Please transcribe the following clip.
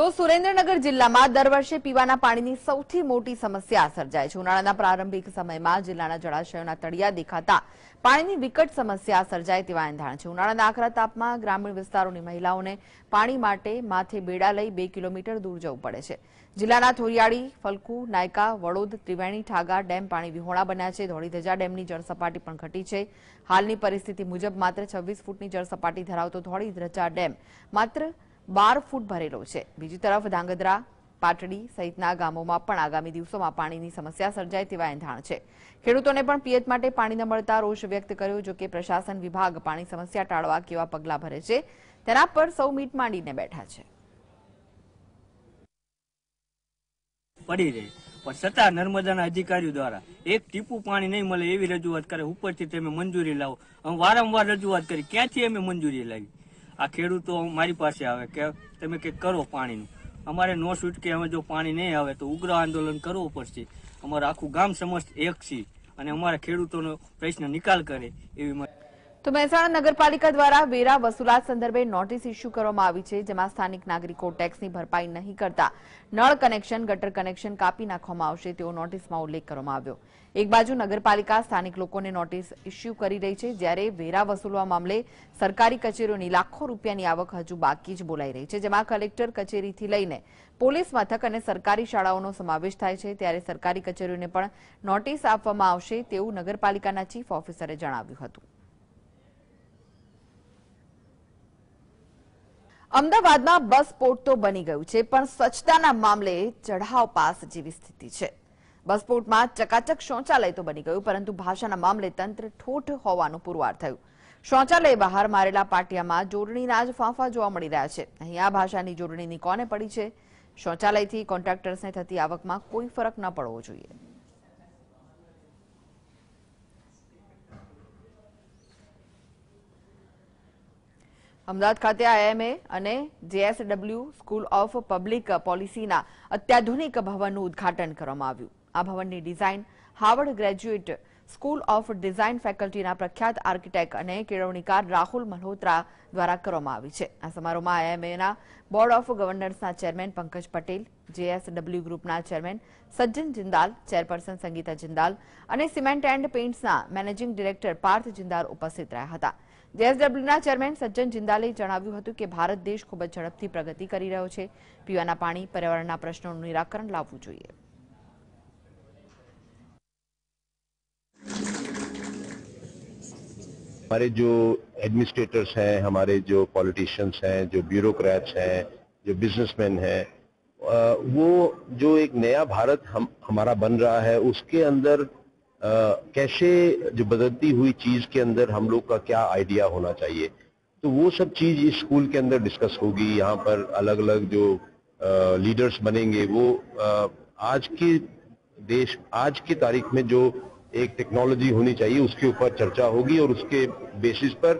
તો સુરેન્દ્રનગર જિલ્લામાં દર વર્ષે પીવાના પાણીની સૌથી મોટી સમસ્યા સર્જાય છે ઉનાળાના પ્રારંભિક સમયમાં જિલ્લાના જળાશયોના તળિયા દેખાતા પાણીની વિકટ સમસ્યા સર્જાય તેવા એંધાણ છે ઉનાળાના આકરા તાપમાં ગ્રામીણ વિસ્તારોની મહિલાઓને પાણી માટે માથે બેડા લઈ બે કિલોમીટર દૂર જવું પડે છે જિલ્લાના થોરિયાળી ફલકુ નાયકા વડોદ ત્રિવેણી ઠાગા ડેમ પાણી વિહોણા બન્યા છે ધોળીધજા ડેમની જળસપાટી પણ ઘટી છે હાલની પરિસ્થિતિ મુજબ માત્ર છવ્વીસ ફૂટની જળસપાટી ધરાવતો ધોળીધજા ડેમ માત્ર બાર ફૂટ ભરેલો છે બીજી તરફ ધાંગધ્રા પાટડી સહિતના ગામોમાં પણ આગામી દિવસોમાં પાણીની સમસ્યા સર્જાય તેવા એંધાણ છે ખેડૂતોને પણ પિયત માટે પાણી ન મળતા રોષ વ્યક્ત કર્યો જો કે પ્રશાસન વિભાગ પાણી સમસ્યા ટાળવા કેવા પગલાં ભરે છે તેના પર સૌ મીટ માંડીને બેઠા છે પડી રહી પણ છતાં નર્મદાના અધિકારીઓ દ્વારા એક ટીપું પાણી નહીં મળે એવી રજૂઆત કરે ઉપરથી તમે મંજૂરી લાવો વારંવાર રજૂઆત કરી ક્યાંથી અમે મંજૂરી લાવી આ ખેડૂતો મારી પાસે આવે કે તમે કંઈક કરો પાણીનું અમારે નો કે અમે જો પાણી નહીં આવે તો ઉગ્ર આંદોલન કરવું પડશે અમારું આખું ગામ સમસ્ત એક છે અને અમારા ખેડૂતોનો પ્રશ્ન નિકાલ કરે એવી તો મહેસાણા નગરપાલિકા દ્વારા વેરા વસૂલાત સંદર્ભે નોટિસ ઇસ્યુ કરવામાં આવી છે જેમાં સ્થાનિક નાગરિકો ટેક્સની ભરપાઈ નહીં કરતા નળ કનેક્શન ગટર કનેક્શન કાપી નાખવામાં આવશે તેવો નોટિસમાં ઉલ્લેખ કરવામાં આવ્યો એક બાજુ નગરપાલિકા સ્થાનિક લોકોને નોટિસ ઇસ્યુ કરી રહી છે જ્યારે વેરા વસૂલવા મામલે સરકારી કચેરીઓની લાખો રૂપિયાની આવક હજુ બાકી જ બોલાઈ રહી છે જેમાં કલેક્ટર કચેરીથી લઈને પોલીસ મથક અને સરકારી શાળાઓનો સમાવેશ થાય છે ત્યારે સરકારી કચેરીઓને પણ નોટિસ આપવામાં આવશે તેવું નગરપાલિકાના ચીફ ઓફિસરે જણાવ્યું હતું અમદાવાદમાં બસ પોર્ટ તો બની ગયું છે પણ સ્વચ્છતાના મામલે ચઢાવ પાસ જેવી સ્થિતિ છે બસ પોર્ટમાં ચકાચક શૌચાલય તો બની ગયું પરંતુ ભાષાના મામલે તંત્ર ઠોઠ હોવાનું પુરવાર થયું શૌચાલય બહાર મારેલા પાટિયામાં જોડણીના જ ફાંફા જોવા મળી રહ્યા છે અહીં આ ભાષાની જોડણીની કોને પડી છે શૌચાલયથી કોન્ટ્રાક્ટર્સને થતી આવકમાં કોઈ ફરક ન પડવો જોઈએ અમદાવાદ ખાતે આઈએમએ અને જેએસડબલ્યુ સ્કૂલ ઓફ પબ્લિક પોલિસીના અત્યાધુનિક ભવનનું ઉદ્ઘાટન કરવામાં આવ્યું આ ભવનની design Harvard graduate school of design ફેકલ્ટીના પ્રખ્યાત આર્કિટેક્ટ અને કેળવણીકાર રાહુલ મલ્હોત્રા દ્વારા કરવામાં આવી છે આ સમારોહમાં આઈએમએના બોર્ડ ઓફ ગવર્નર્સના ચેરમેન પંકજ પટેલ જેએસડબલ્યુ ગ્રુપના ચેરમેન સજ્જન જિંદાલ ચેરપર્સન સંગીતા જિંદાલ અને સિમેન્ટ એન્ડ પેઇન્ટ્સના મેનેજિંગ ડિરેક્ટર પાર્થ જિંદાલ ઉપસ્થિત રહ્યા હતા જ્યારે સ્પીકર ચેરમેન સજ્જન જિંદાલી જણાવ્યું હતું કે ભારત દેશ ખૂબ જ ઝડપથી પ્રગતિ કરી રહ્યો છે પિયાના પાણી પર્યાવરણના પ્રશ્નોનો નિરાકરણ લાવવું જોઈએ. ہمارے જો એડમિનિસ્ટ્રેટર્સ છે, ہمارے જો પોલિટિશિયન્સ છે, જો બ્યુરોક્રેટ્સ છે, જો બિઝનેસમેન છે, એ વો જો એક નયા ભારત હમ ہمارا બન رہا ہے, ઉસકે અંદર कैसे जो बदलती हुई चीज के अंदर हम लोग का क्या आइडिया होना चाहिए तो वो सब चीज इस स्कूल के अंदर डिस्कस होगी यहाँ पर अलग अलग जो लीडर्स बनेंगे वो आज के देश आज की तारीख में जो एक टेक्नोलॉजी होनी चाहिए उसके ऊपर चर्चा होगी और उसके बेसिस पर